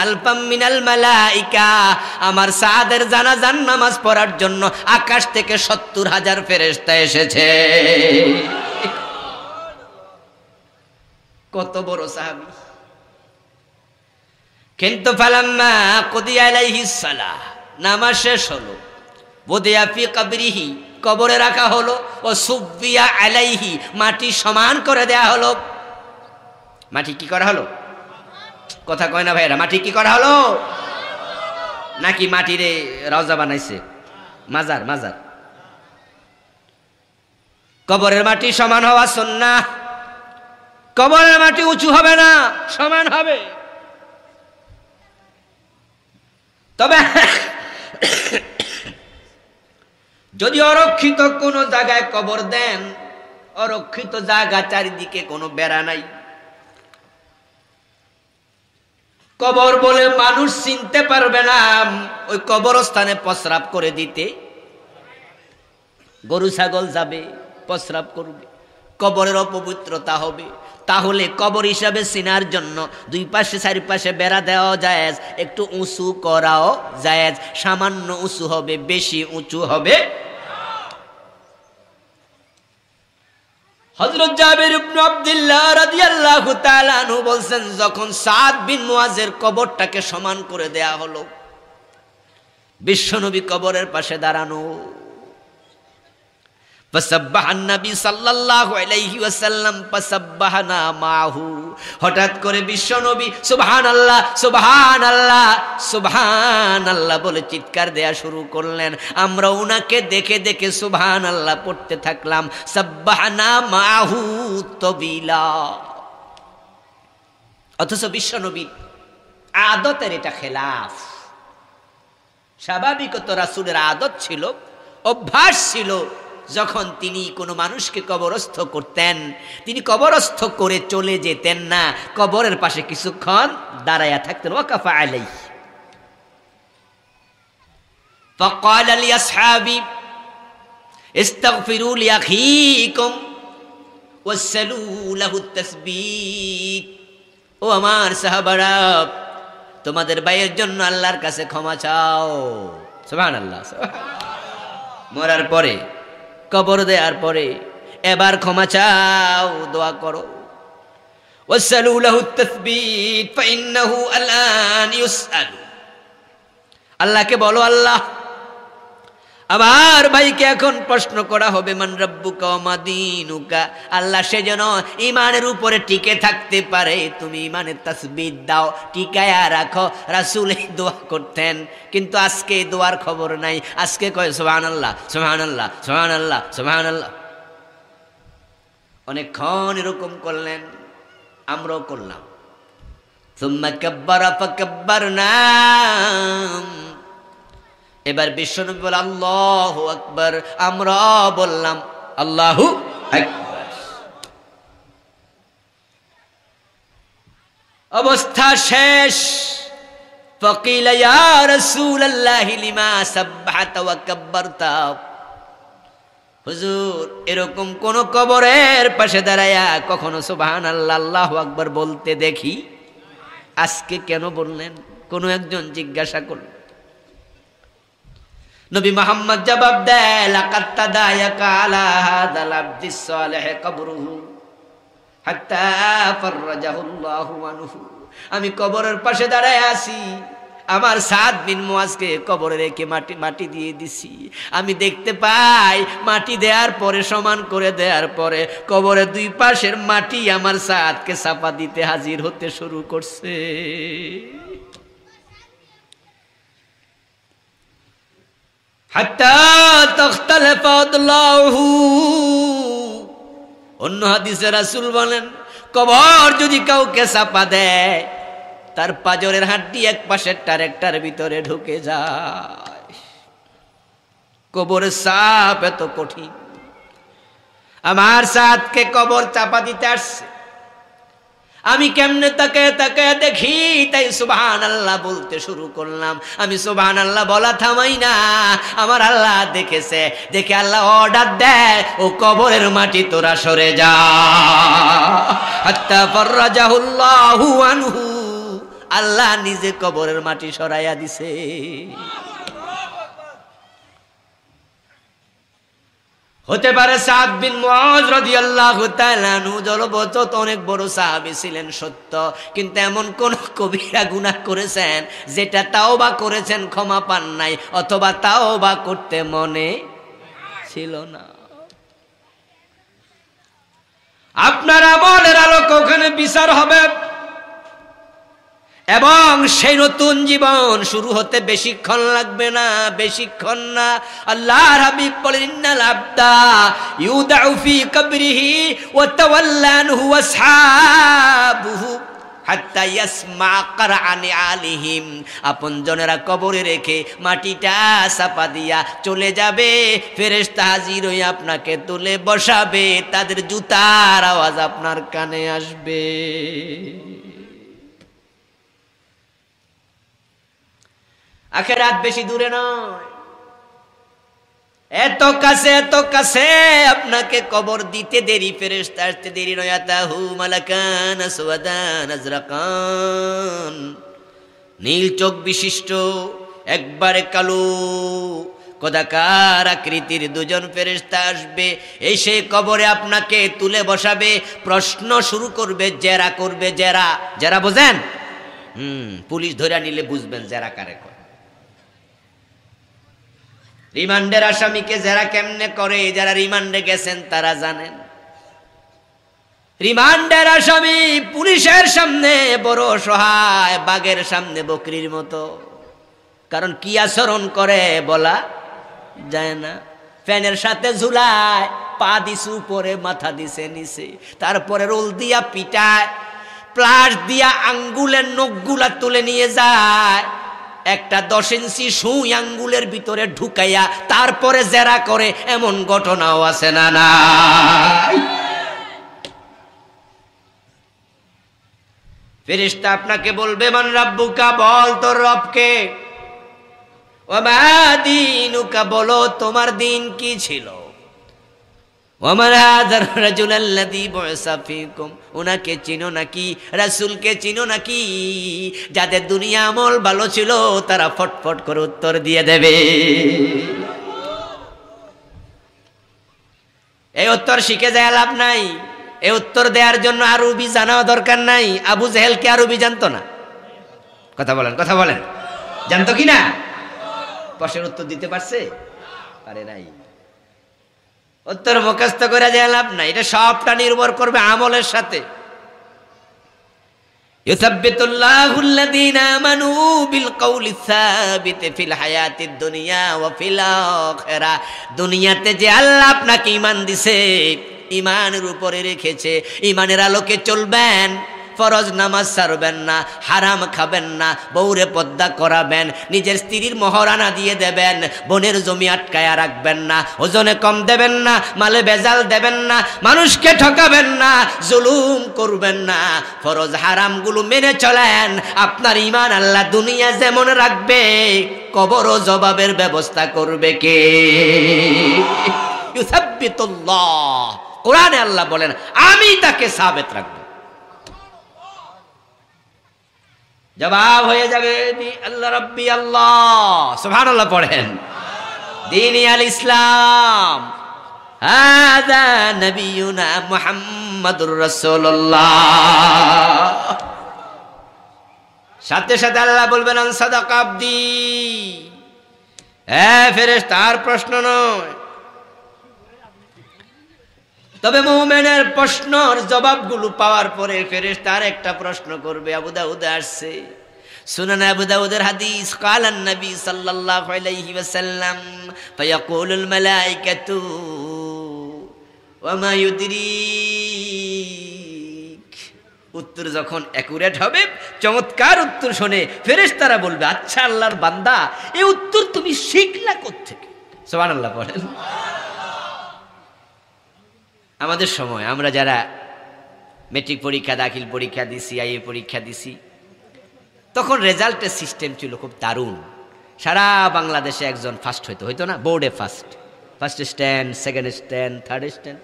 আলপাম মিনাল আমার সাদের জানাজান নামাজ পড়ার জন্য আকাশ থেকে সত্তর হাজার ফেরেস্তা এসেছে কত বড় সাহাবি কিন্তু ফালাম্মা নামাজ শেষ হলো বোধে আফি কাবরিহি কবরে রাখা হলো ও সুবিয়া আলাইহি মাটি সমান করে দেয়া হলো মাটি কি করা হলো কথা কয় না ভাইরা মাটি কি করা হলো নাকি মাটিরে রজা বানাইছে মাজার মাজার কবরের মাটি সমান হওয়া সন্না কবরের মাটি উঁচু হবে না সমান হবে তবে যদি অরক্ষিত কোনো জায়গায় কবর দেন অরক্ষিত জায়গা চারিদিকে কোনো বেড়া নাই কবর বলে মানুষ চিনতে পারবে না ওই কবরস্থানে প্রস্রাব করে দিতে গরু ছাগল যাবে প্রস্রাব করবে কবরের অপবিত্রতা হবে তাহলে কবর হিসাবে চিনার জন্য দুই পাশে চারিপাশে বেড়া দেওয়া জায়েজ একটু উঁচু করাও জায়েজ সামান্য উঁচু হবে বেশি উঁচু হবে হজরত জাবের ইবনু আব্দুল্লাহ রাদিয়াল্লাহু তাআলা বলছেন যখন সাদ বিন মুয়াজের কবরটাকে সমান করে দেয়া হলো বিশ্বনবী কবরের পাশে দাঁড়ানো হঠাৎ করে বিশ্ব নবী সুবহান আল্লাহ সুবহান আল্লাহ সুবহান আল্লাহ বলে চিৎকার দেয়া শুরু করলেন আমরা উনাকে দেখে দেখে সুবহান আল্লাহ পড়তে থাকলাম সব্বাহানা মাহু তবিলা অথচ বিশ্ব নবীর আদতের এটা খেলাফ স্বাভাবিকত রাসুলের আদত ছিল অভ্যাস ছিল যখন তিনি কোনো মানুষকে কবরস্থ করতেন তিনি কবরস্থ করে চলে যেতেন না কবরের পাশে কিছুক্ষণ দাঁড়ায়া থাকতেন ওয়াকাফা আলাই فقال لي اصحابي استغفروا اخيكم وسلوا له التسبيح ও আমার সাহাবারা তোমাদের ভাইয়ের জন্য আল্লাহর কাছে ক্ষমা চাও সুবহানাল্লাহ মরার পরে কবর দেওয়ার পরে এবার ক্ষমা চাও দোয়া করো আল্লাহকে বলো আল্লাহ আবার ভাইকে এখন প্রশ্ন করা হবে মান রব্বুকা মাদিনুকা আল্লাহ সে যেন ইমানের উপরে টিকে থাকতে পারে তুমি ইমানের তাসবিদ দাও টিকায়া রাখো রাসুল দোয়া করতেন কিন্তু আজকে দোয়ার খবর নাই আজকে কয় সোহান আল্লাহ সোহান আল্লাহ সোহান আল্লাহ সোহান আল্লাহ অনেকক্ষণ এরকম করলেন আমরাও করলাম ثم كبر না এবার বিশ্বনবী বলে আল্লাহ আকবর আমরা বললাম আল্লাহ অবস্থা শেষ فقيل يا رسول হুজুর এরকম কোন কবরের পাশে দাঁড়ায়া কখনো সুবাহান আল্লাহ আল্লাহ আকবর বলতে দেখি আজকে কেন বললেন কোনো একজন জিজ্ঞাসা করলেন নবী মোহাম্মদ জবাব দেয় লাকাত্তা দায়াকা আলা হাদাল আব্দিস কবরুহু হাত্তা ফাররাজাহুল্লাহু আনহু আমি কবরের পাশে দাঁড়ায় আছি আমার সাত বিন মোয়াজকে কবরে রেখে মাটি মাটি দিয়ে দিছি আমি দেখতে পাই মাটি দেওয়ার পরে সমান করে দেওয়ার পরে কবরে দুই পাশের মাটি আমার সাতকে সাপা দিতে হাজির হতে শুরু করছে অন্য হাদিসে রাসুল বলেন কবর যদি কাউকে চাপা দেয় তার পাজরের হাড্ডি এক পাশের টারেকটার ভিতরে ঢুকে যায় কবরের সাপ এত কঠিন আমার সাথকে কবর চাপা দিতে আসছে আমি কেমনে তাকে তাকে দেখি তাই সুবাহান আল্লাহ বলতে শুরু করলাম আমি সুবাহান আল্লাহ বলা থামাই না আমার আল্লাহ দেখেছে দেখে আল্লাহ অর্ডার দেয় ও কবরের মাটি তোরা সরে যা হাত্তা ফর্রাজাহুল্লাহু আনহু আল্লাহ নিজে কবরের মাটি সরাইয়া দিছে হতে পারে সাদ বিন মুআজ রাদিয়াল্লাহু তাআলা নু জলবচত অনেক বড় সাহাবী ছিলেন সত্য কিন্তু এমন কোন কবিরা গুনাহ করেছেন যেটা তাওবা করেছেন ক্ষমা পান নাই অথবা তাওবা করতে মনে ছিল না আপনার আমলের আলোক ওখানে বিচার হবে এবং সেই নতুন জীবন শুরু হতে বেশিক্ষণ লাগবে না বেশিক্ষণ না আল্লাহ হাবিব বলেন ইন্নাল আবদা ইউদাউ ফি কবরিহি ওয়া তাওয়াল্লানহু ওয়া সাহাবুহু আপনজনেরা কবরে রেখে মাটিটা চাপা দিয়া চলে যাবে ফেরেস্তা হাজির হয়ে আপনাকে তুলে বসাবে তাদের জুতার আওয়াজ আপনার কানে আসবে আখেরাত বেশি দূরে নয় এত কাছে এত কাছে আপনাকে কবর দিতে দেরি ফেরেশতা আসতে দেরি নয় আতাহু মালাকান আসওয়াদান আজরাকান নীল চোখ বিশিষ্ট একবারে কালো কদাকার আকৃতির দুজন ফেরেস্তা আসবে এসে কবরে আপনাকে তুলে বসাবে প্রশ্ন শুরু করবে জেরা করবে জেরা জেরা বোঝেন হুম পুলিশ ধরে নিলে বুঝবেন জেরা কারে কর রিমান্ডের আসামিকে যারা কেমনে করে যারা রিমান্ডে গেছেন তারা জানেন রিমান্ডের আসামি পুলিশের সামনে বড় সহায় বাঘের সামনে বকরির মতো কারণ কি আচরণ করে বলা যায় না ফ্যানের সাথে ঝুলায় পা দিছু পরে মাথা দিছে নিচে তারপরে রোল দিয়া পিটায় প্লাস দিয়া আঙ্গুলের নখগুলা তুলে নিয়ে যায় একটা দশ ইঞ্চি সুই আঙ্গুলের ভিতরে ঢুকাইয়া তারপরে জেরা করে এমন ঘটনাও আছে না না ফেরিস্তা আপনাকে বলবে মান রাব্বুকা বল তোর রবকে ও মা দিনুকা বলো তোমার দিন কি ছিল ওমান হাজার রাজুল ওনাকে চিনো নাকি রাসুলকে চিনো নাকি যাদের দুনিয়া আমল ভালো ছিল তারা ফটফট করে উত্তর দিয়ে দেবে এই উত্তর শিখে যায় লাভ নাই এই উত্তর দেওয়ার জন্য আরবি জানা দরকার নাই আবু জেহেলকে আরবি জানতো না কথা বলেন কথা বলেন জানতো কি না প্রশ্নের উত্তর দিতে পারছে পারে নাই উত্তর মুখস্থ করে যে লাভ না এটা সবটা নির্ভর করবে আমলের সাথে দুনিয়াতে যে আপনাকে ইমান দিছে ইমানের উপরে রেখেছে ইমানের আলোকে চলবেন ফরজ নামাজ ছাড়বেন না হারাম খাবেন না বউরে পদ্মা করাবেন নিজের স্ত্রীর মহরানা দিয়ে দেবেন বোনের জমি আটকায়া রাখবেন না ওজনে কম দেবেন না মালে বেজাল দেবেন না মানুষকে ঠকাবেন না জুলুম করবেন না ফরজ হারামগুলো মেনে চলেন আপনার ইমান আল্লাহ দুনিয়া যেমন রাখবে কবর ও জবাবের ব্যবস্থা করবে কে কোরআনে আল্লাহ বলেন আমি তাকে সাবেত রাখবো জবাব হয়ে যাবে আল্লাহ রব্বি আল্লাহ সোভান পড়েন দিন আল ইসলাম হাদা নবিউনা মুহাম্মাদুর রাসূলুল্লাহ সাথে সাথে আল্লাহ বলবেন আন সাদাকা আব্দি এ ফেরেশতা প্রশ্ন নয় তবে মৌমেনের প্রশ্নর জবাবগুলো পাওয়ার পরে ফেরেস তার একটা প্রশ্ন করবে আবুদাউদে আসছে সুনান আবু হাদিস قال النبي صلى উত্তর যখন অ্যাকুরেট হবে চমৎকার উত্তর শুনে ফেরেশ তারা বলবে আচ্ছা আল্লাহর বান্দা এই উত্তর তুমি শিখলা কোথেকে সোহান আল্লাহ বলেন আমাদের সময় আমরা যারা মেট্রিক পরীক্ষা দাখিল পরীক্ষা দিছি আইএ পরীক্ষা দিছি তখন রেজাল্টের সিস্টেম ছিল খুব দারুণ সারা বাংলাদেশে একজন ফার্স্ট হইতো হইতো না বোর্ডে first first stand second stand third stand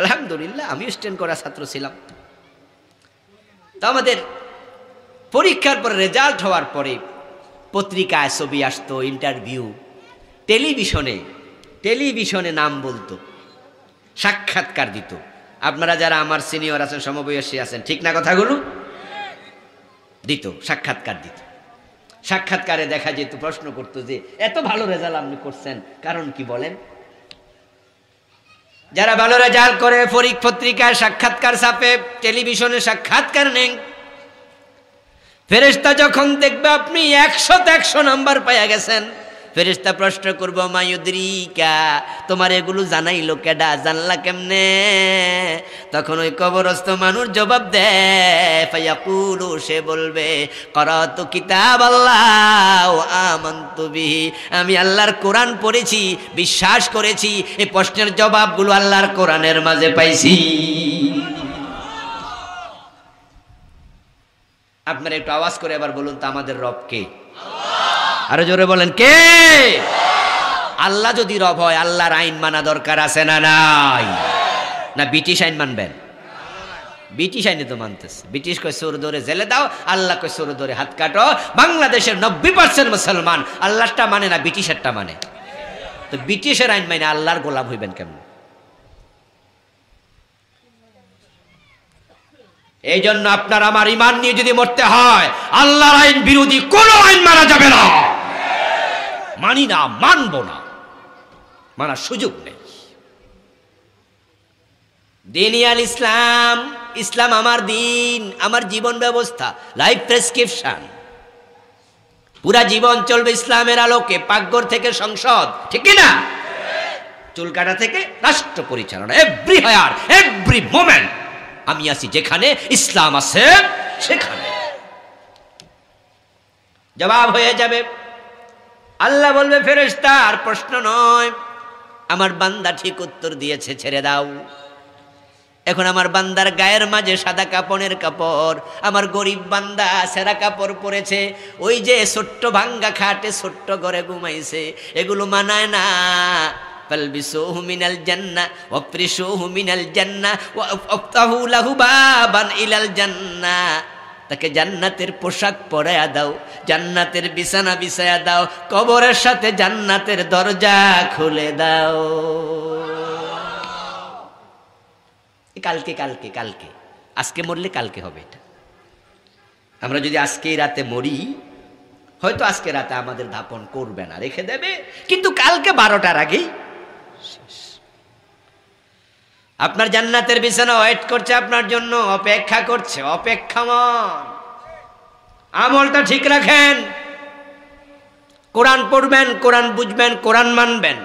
আলহামদুলিল্লাহ আমিও স্ট্যান্ড করা ছাত্র ছিলাম তো আমাদের পরীক্ষার পর রেজাল্ট হওয়ার পরে পত্রিকায় ছবি আসতো ইন্টারভিউ টেলিভিশনে টেলিভিশনে নাম বলতো সাক্ষাৎকার দিত আপনারা যারা আমার সিনিয়র আছেন সমবয়সী আছেন ঠিক না কথাগুলো দিত সাক্ষাৎকার দিত সাক্ষাৎকারে দেখা যেত প্রশ্ন করতো যে এত ভালো রেজাল্ট আপনি করছেন কারণ কি বলেন যারা ভালো রেজাল্ট করে ফরিক পত্রিকায় সাক্ষাৎকার ছাপে টেলিভিশনে সাক্ষাৎকার নেন ফেরেস্তা যখন দেখবে আপনি একশো একশো নাম্বার পাইয়া গেছেন ফেরিস্তা প্রশ্ন করবো মায়ুদ্রিকা তোমার এগুলো জানাইলো কেডা জানলা কেমনে তখন ওই কবরস্থ মানুষ জবাব দেয় ফাইয়াকুলু সে বলবে কর তো কিতাব আল্লাহ আমি আল্লাহর কোরআন পড়েছি বিশ্বাস করেছি এই প্রশ্নের জবাবগুলো আল্লাহর কোরআনের মাঝে পাইছি আপনারা একটু আওয়াজ করে আবার বলুন তো আমাদের রবকে আরো জোরে বলেন কে আল্লাহ যদি রব হয় আল্লাহর আইন মানা দরকার আছে না নাই না ব্রিটিশ আইন মানবেন ব্রিটিশ আইনে তো মানতেছে ব্রিটিশ কয় সোর ধরে জেলে দাও আল্লাহ কয় সোর ধরে হাত কাটো বাংলাদেশের নব্বই পার্সেন্ট মুসলমান আল্লাহটা মানে না ব্রিটিশেরটা মানে তো ব্রিটিশের আইন মানে আল্লাহর গোলাম হইবেন কেমন এই জন্য আপনার আমার ইমান নিয়ে যদি মরতে হয় আল্লাহর আইন বিরোধী কোনো আইন মারা যাবে না মানি না মানব না মানার সুযোগ নেই দিনিয়াল ইসলাম ইসলাম আমার দিন আমার জীবন ব্যবস্থা লাইফ প্রেসক্রিপশন পুরা জীবন চলবে ইসলামের আলোকে পাকঘর থেকে সংসদ ঠিক না চুলকাটা থেকে রাষ্ট্র পরিচালনা এভরি হায়ার এভরি মোমেন্ট আমি আছি যেখানে ইসলাম আছে সেখানে জবাব হয়ে যাবে আল্লাহ বলবে ফেরেস্তা আর প্রশ্ন নয় আমার বান্দা ঠিক উত্তর দিয়েছে ছেড়ে দাও এখন আমার বান্দার গায়ের মাঝে সাদা কাপড়ের কাপড় আমার গরিব বান্দা সেরা কাপড় পরেছে ওই যে ছোট্ট ভাঙ্গা খাটে ছোট্ট ঘরে ঘুমাইছে এগুলো মানায় না فالبسوه من الجنة وافرشوه من الجنة তাকে জান্নাতের পোশাক পরাইয়া দাও জান্নাতের বিছানা বিছায়া দাও কবরের সাথে জান্নাতের দরজা খুলে দাও কালকে কালকে কালকে আজকে মরলে কালকে হবে এটা আমরা যদি আজকে রাতে মরি হয়তো আজকে রাতে আমাদের দাপন করবে না রেখে দেবে কিন্তু কালকে বারোটার আগেই শেষ আপনার জান্নাতের বিছানা ওয়েট করছে আপনার জন্য অপেক্ষা করছে অপেক্ষা মন আমলটা ঠিক রাখেন কোরআন পড়বেন কোরআন বুঝবেন কোরআন মানবেন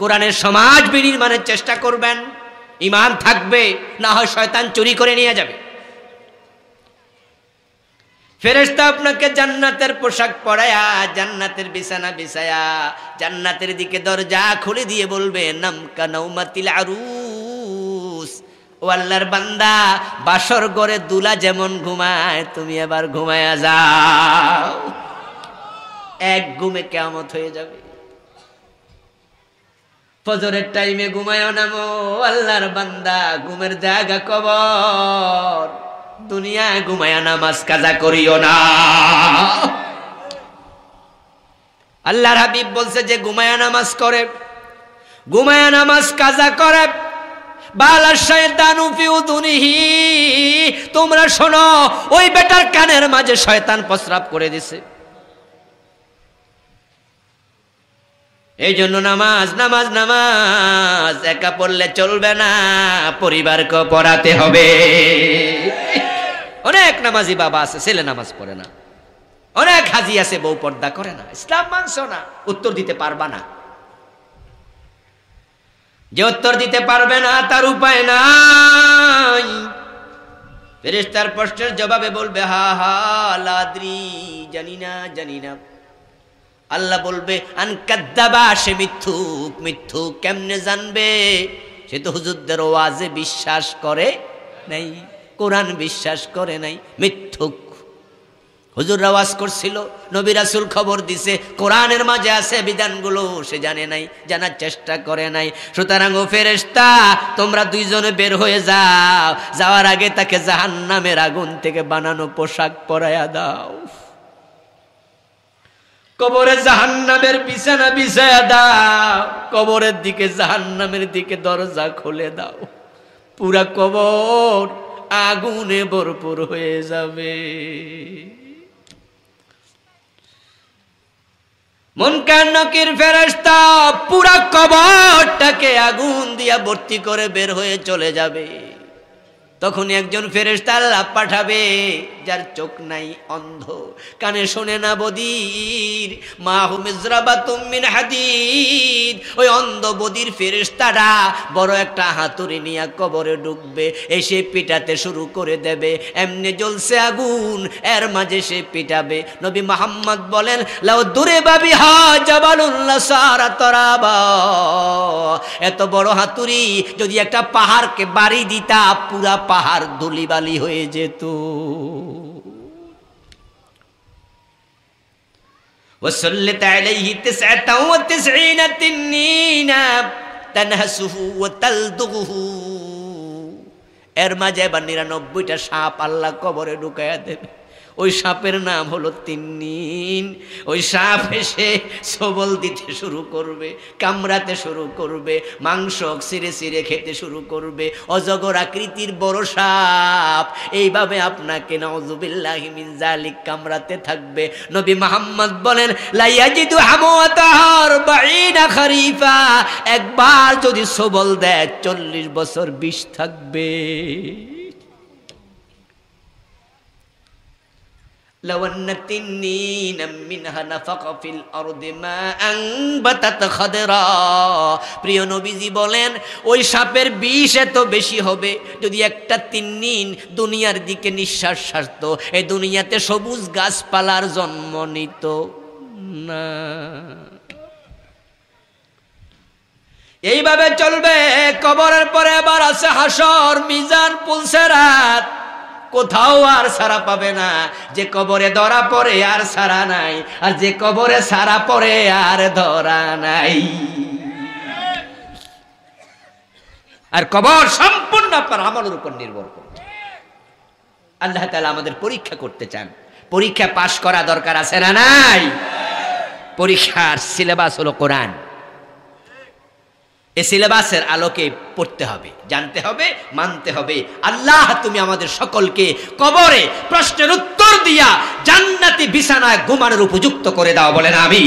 কোরআনের সমাজ বিনির্মাণের চেষ্টা করবেন ইমান থাকবে না হয় শয়তান চুরি করে নিয়ে যাবে ফেরেস্তা আপনাকে জান্নাতের পোশাক পরায়া জান্নাতের বিছানা বিছায়া জান্নাতের দিকে দরজা খুলে দিয়ে বলবে নামকা নৌমাতিল আরু ও আল্লাহর বান্দা বাসর গড়ে দুলা যেমন ঘুমায় তুমি এবার ঘুমায়া যাও এক ঘুমে কেমত হয়ে যাবে ফজরের টাইমে ঘুমায় নামো আল্লাহর বান্দা ঘুমের জায়গা কবর দুনিয়ায় ঘুমায় নামাজ কাজা করিও না আল্লাহর হাবিব বলছে যে ঘুমায়া নামাজ করে ঘুমায় নামাজ কাজা করে তোমরা শোনো ওই বেটার কানের মাঝে শয়তান প্রস্রাব করে দিছে এই জন্য নামাজ নামাজ নামাজ একা পড়লে চলবে না পরিবারকে পড়াতে হবে অনেক নামাজি বাবা আছে ছেলে নামাজ পড়ে না অনেক হাজি আছে বউ পর্দা করে না ইসলাম মানছ না উত্তর দিতে পারবা না যে উত্তর দিতে পারবে না তার উপায় নাই ফেরেস্তার প্রশ্নের জবাবে বলবে হা হা লাদ্রি জানি না জানি না আল্লাহ বলবে আনকাদ্দাবা সে মিথ্যুক মিথ্যুক কেমনে জানবে সে তো হুজুরদের ওয়াজে বিশ্বাস করে নাই কোরআন বিশ্বাস করে নাই মিথ্যুক হুজুর আওয়াজ করছিল নবী রাসুল খবর দিছে কোরআনের মাঝে আছে বিধানগুলো সে জানে নাই জানার চেষ্টা করে নাই সুতরাং ও ফেরেস্তা তোমরা দুইজনে বের হয়ে যাও যাওয়ার আগে তাকে জাহান নামের আগুন থেকে বানানো পোশাক পরাইয়া দাও কবরে জাহান নামের বিছানা বিছায়া দাও কবরের দিকে জাহান নামের দিকে দরজা খুলে দাও পুরা কবর আগুনে ভরপুর হয়ে যাবে মনকার নকির ফেরস্তা পুরা কবরটাকে আগুন দিয়া ভর্তি করে বের হয়ে চলে যাবে তখন একজন ফেরেস্তার লাভ পাঠাবে যার চোখ নাই অন্ধ কানে শোনে না বদির মাহু মিজরাবা তুমিন হাদিদ ওই অন্ধ বদির ফেরেস্তারা বড় একটা হাতুড়ি নিয়ে কবরে ডুববে এসে পিটাতে শুরু করে দেবে এমনি জ্বলছে আগুন এর মাঝে সে পিটাবে নবী মোহাম্মদ বলেন লাও দূরে বাবি হা জবালুল্লাহ সারা তরাবা এত বড় হাতুড়ি যদি একটা পাহাড়কে বাড়ি দিতা পুরা পাহাড় ধুলিবালি হয়ে যেত এর মাঝে বা নিরানব্বইটা সাপ আল্লাহ কবরে ঢুকাইয়া দেবে ওই সাপের নাম হলো তিন্নিন ওই সাপ এসে সবল দিতে শুরু করবে কামড়াতে শুরু করবে মাংস সিরে সিরে খেতে শুরু করবে অজগর আকৃতির বড় সাপ এইভাবে আপনাকে নজুবিল্লাহিমিন জালিক কামড়াতে থাকবে নবী মোহাম্মদ বলেন লাইয়াজিদু হামতাহার একবার যদি সবল দেয় চল্লিশ বছর বিষ থাকবে لو أن تنين منها نفق في الأرض ما أنبتت خضرا প্রিয় নবীজি বলেন ওই সাপের বিষ এত বেশি হবে যদি একটা তিন্নিন দুনিয়ার দিকে নিঃশ্বাস সারত এই দুনিয়াতে সবুজ গাছপালার জন্ম নিত না এইভাবে চলবে কবরের পরে আবার আছে হাসর মিজান পুলসেরাত কোথাও আর সারা পাবে না যে কবরে ধরা পড়ে আর সারা নাই আর যে কবরে সারা পড়ে আর ধরা নাই আর কবর সম্পূর্ণ আপনার আমলের উপর নির্ভর করবে আল্লাহ তালা আমাদের পরীক্ষা করতে চান পরীক্ষা পাশ করা দরকার আছে না নাই পরীক্ষার সিলেবাস হলো কোরআন এ সিলেবাসের আলোকে পড়তে হবে জানতে হবে মানতে হবে আল্লাহ তুমি আমাদের সকলকে কবরে প্রশ্নের উত্তর দিয়া জান্নাতি বিছানায় ঘুমানোর উপযুক্ত করে দাও বলেন আমি